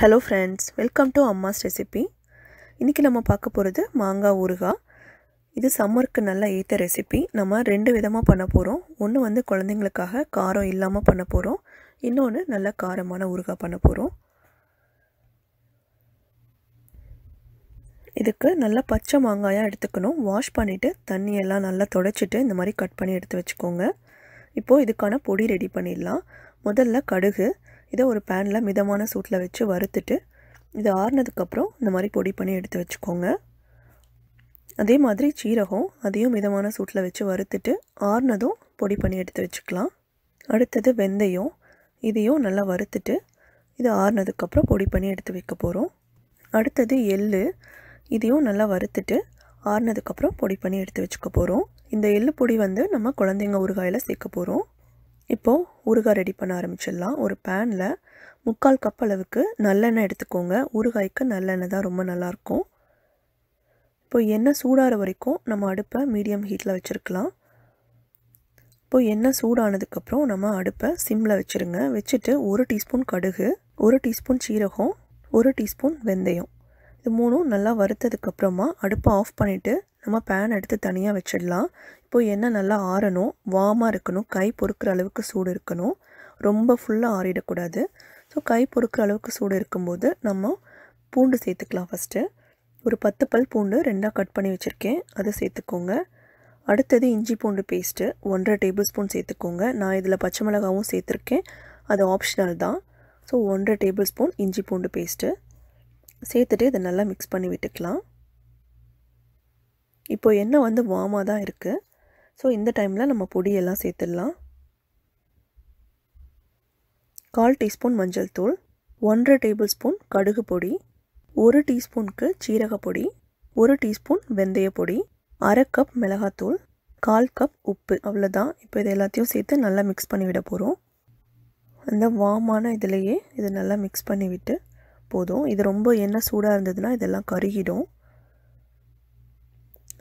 hello friends welcome to Amma's recipe இன்றைக்கி நம்ம பார்க்க போகிறது மாங்காய் ஊறுகாய் இது சம்மருக்கு நல்லா ஏற்ற ரெசிபி நம்ம ரெண்டு விதமாக பண்ண போகிறோம் ஒன்று வந்து குழந்தைங்களுக்காக காரம் இல்லாமல் பண்ண போகிறோம் இன்னொன்று நல்ல காரமான ஊறுகாய் பண்ண போகிறோம் இதுக்கு நல்லா பச்சை மாங்காயாக எடுத்துக்கணும் வாஷ் பண்ணிவிட்டு தண்ணியெல்லாம் நல்லா தொடச்சிட்டு இந்த மாதிரி கட் பண்ணி எடுத்து வச்சுக்கோங்க இப்போது இதுக்கான பொடி ரெடி பண்ணிடலாம் முதல்ல கடுகு இதை ஒரு பேனில் மிதமான சூட்டில் வச்சு வறுத்துட்டு இது ஆறுனதுக்கப்புறம் இந்த மாதிரி பொடி பண்ணி எடுத்து வச்சுக்கோங்க அதே மாதிரி சீரகம் அதையும் மிதமான சூட்டில் வச்சு வறுத்துட்டு ஆறுனதும் பொடி பண்ணி எடுத்து வச்சுக்கலாம் அடுத்தது வெந்தயம் இதையும் நல்லா வறுத்துட்டு இது ஆறுனதுக்கப்புறம் பொடி பண்ணி எடுத்து வைக்க போகிறோம் அடுத்தது எள் இதையும் நல்லா வறுத்துட்டு ஆறுனதுக்கப்புறம் பொடி பண்ணி எடுத்து வச்சுக்க போகிறோம் இந்த எள்ளு பொடி வந்து நம்ம குழந்தைங்க ஊறுகாயில் சேர்க்க போகிறோம் இப்போது ஊறுகாய் ரெடி பண்ண ஆரம்பிச்சிடலாம் ஒரு பேனில் முக்கால் கப் அளவுக்கு நல்லெண்ணெய் எடுத்துக்கோங்க ஊறுகாய்க்கு நல்லெண்ணெய் தான் ரொம்ப நல்லாயிருக்கும் இப்போ எண்ணெய் சூடாகிற வரைக்கும் நம்ம அடுப்பை மீடியம் ஹீட்டில் வச்சுருக்கலாம் இப்போ எண்ணெய் சூடானதுக்கப்புறம் நம்ம அடுப்பை சிம்மில் வச்சுருங்க வச்சுட்டு ஒரு டீஸ்பூன் கடுகு ஒரு டீஸ்பூன் சீரகம் ஒரு டீஸ்பூன் வெந்தயம் இது மூணும் நல்லா வறுத்ததுக்கப்புறமா அடுப்பை ஆஃப் பண்ணிவிட்டு நம்ம பேன் எடுத்து தனியாக வச்சிடலாம் இப்போது எண்ணெய் நல்லா ஆறணும் வார்மாக இருக்கணும் கை பொறுக்கிற அளவுக்கு சூடு இருக்கணும் ரொம்ப ஃபுல்லாக ஆறிடக்கூடாது ஸோ கை பொறுக்கிற அளவுக்கு சூடு இருக்கும்போது நம்ம பூண்டு சேர்த்துக்கலாம் ஃபஸ்ட்டு ஒரு பத்து பல் பூண்டு ரெண்டாக கட் பண்ணி வச்சுருக்கேன் அதை சேர்த்துக்கோங்க அடுத்தது இஞ்சி பூண்டு பேஸ்ட்டு ஒன்றரை டேபிள் ஸ்பூன் சேர்த்துக்கோங்க நான் இதில் பச்சை மிளகாவும் சேர்த்துருக்கேன் அது ஆப்ஷனல் தான் ஸோ ஒன்றரை டேபிள் ஸ்பூன் இஞ்சி பூண்டு பேஸ்ட்டு சேர்த்துட்டு இதை நல்லா மிக்ஸ் பண்ணி விட்டுக்கலாம் இப்போது எண்ணெய் வந்து வாமாக தான் இருக்குது ஸோ இந்த டைமில் நம்ம பொடியெல்லாம் சேர்த்துடலாம் கால் டீஸ்பூன் மஞ்சள் தூள் ஒன்றரை டேபிள் ஸ்பூன் கடுகு பொடி ஒரு டீஸ்பூனுக்கு சீரக பொடி ஒரு டீஸ்பூன் வெந்தய பொடி அரை கப் மிளகாத்தூள் கால் கப் உப்பு அவ்வளோதான் இப்போ இது எல்லாத்தையும் சேர்த்து நல்லா மிக்ஸ் பண்ணி விட போகிறோம் அந்த வாமான இதிலையே இதை நல்லா மிக்ஸ் பண்ணிவிட்டு போதும் இது ரொம்ப எண்ணெய் சூடாக இருந்ததுன்னா இதெல்லாம் கருகிடும்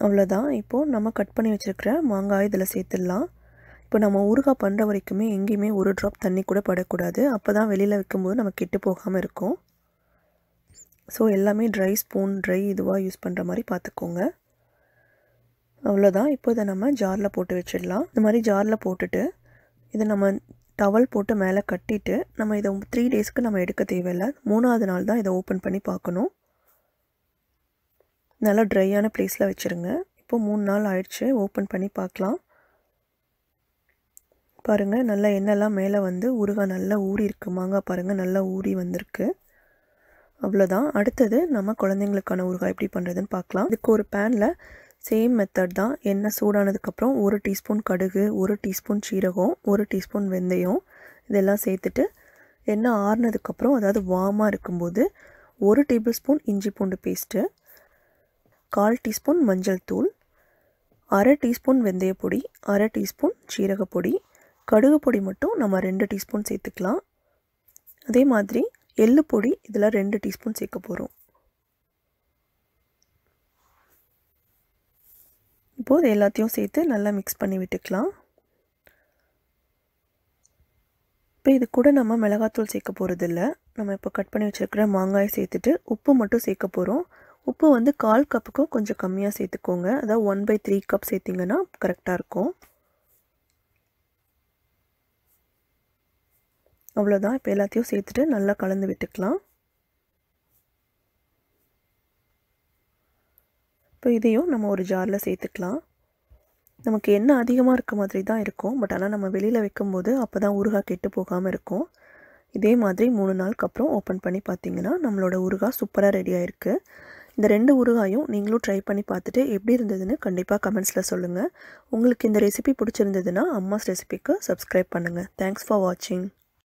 அவ்வளோதான் இப்போது நம்ம கட் பண்ணி வச்சுருக்கிற மாங்காய் இதில் சேர்த்துடலாம் இப்போ நம்ம ஊறுகாய் பண்ணுற வரைக்குமே எங்கேயுமே ஒரு ட்ராப் தண்ணி கூட படக்கூடாது அப்போ தான் வெளியில் வைக்கும்போது நம்ம கெட்டு போகாமல் இருக்கும் ஸோ எல்லாமே ட்ரை ஸ்பூன் ட்ரை இதுவாக யூஸ் பண்ணுற மாதிரி பார்த்துக்கோங்க அவ்வளோதான் இப்போ இதை நம்ம ஜாரில் போட்டு வச்சிடலாம் இந்த மாதிரி ஜாரில் போட்டுட்டு இதை நம்ம டவல் போட்டு மேலே கட்டிட்டு நம்ம இதை த்ரீ டேஸ்க்கு நம்ம எடுக்க தேவையில்லை மூணாவது நாள் தான் இதை ஓப்பன் பண்ணி பார்க்கணும் நல்லா ட்ரையான ப்ளேஸில் வச்சுருங்க இப்போ மூணு நாள் ஆயிடுச்சு ஓப்பன் பண்ணி பார்க்கலாம் பாருங்கள் நல்லா எண்ணெய்லாம் மேலே வந்து ஊறுகாய் நல்லா ஊறி இருக்கு மாங்காய் பாருங்கள் நல்லா ஊறி வந்திருக்கு அவ்வளோதான் அடுத்தது நம்ம குழந்தைங்களுக்கான ஊறுகாய் எப்படி பண்ணுறதுன்னு பார்க்கலாம் இதுக்கு ஒரு பேனில் சேம் மெத்தட் தான் எண்ணெய் சூடானதுக்கப்புறம் ஒரு டீஸ்பூன் கடுகு ஒரு டீஸ்பூன் சீரகம் ஒரு டீஸ்பூன் வெந்தயம் இதெல்லாம் சேர்த்துட்டு எண்ணெய் ஆறுனதுக்கப்புறம் அதாவது வார்மாக இருக்கும்போது ஒரு டேபிள் ஸ்பூன் இஞ்சி பூண்டு பேஸ்ட்டு கால் டீஸ்பூன் மஞ்சள் தூள் அரை டீஸ்பூன் வெந்தயப்பொடி அரை டீஸ்பூன் சீரகப்பொடி கடுகு பொடி மட்டும் நம்ம ரெண்டு டீஸ்பூன் சேர்த்துக்கலாம் அதே மாதிரி எள்ளு பொடி இதில் ரெண்டு டீஸ்பூன் சேர்க்க போகிறோம் இப்போது எல்லாத்தையும் சேர்த்து நல்லா மிக்ஸ் பண்ணி விட்டுக்கலாம் இப்போ இது கூட நம்ம மிளகாத்தூள் சேர்க்க போகிறதில்ல நம்ம இப்போ கட் பண்ணி வச்சுருக்கிற மாங்காயை சேர்த்துட்டு உப்பு மட்டும் சேர்க்க போகிறோம் உப்பு வந்து கால் கப்புக்கும் கொஞ்சம் கம்மியாக சேர்த்துக்கோங்க அதாவது ஒன் பை த்ரீ கப் சேர்த்திங்கன்னா கரெக்டாக இருக்கும் அவ்வளோதான் இப்போ எல்லாத்தையும் சேர்த்துட்டு நல்லா கலந்து விட்டுக்கலாம் இப்போ இதையும் நம்ம ஒரு ஜாரில் சேர்த்துக்கலாம் நமக்கு எண்ணெய் அதிகமாக இருக்க மாதிரி தான் இருக்கும் பட் ஆனால் நம்ம வெளியில் வைக்கும்போது அப்போ தான் ஊறுகாய் கெட்டு போகாமல் இருக்கும் இதே மாதிரி மூணு நாளுக்கு அப்புறம் ஓப்பன் பண்ணி பார்த்தீங்கன்னா நம்மளோட ஊறுகாய் சூப்பராக ரெடி ஆகிருக்கு இந்த ரெண்டு ஊறுகாயும் நீங்களும் ட்ரை பண்ணி பார்த்துட்டு எப்படி இருந்ததுன்னு கண்டிப்பாக கமெண்ட்ஸில் சொல்லுங்கள் உங்களுக்கு இந்த ரெசிபி பிடிச்சிருந்ததுன்னா அம்மாஸ் ரெசிபிக்கு சப்ஸ்கிரைப் பண்ணுங்கள் தேங்க்ஸ் ஃபார் வாட்சிங்